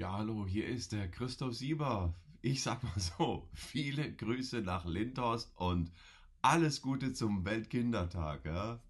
Ja, hallo, hier ist der Christoph Sieber. Ich sag mal so, viele Grüße nach Lindhorst und alles Gute zum Weltkindertag. Ja?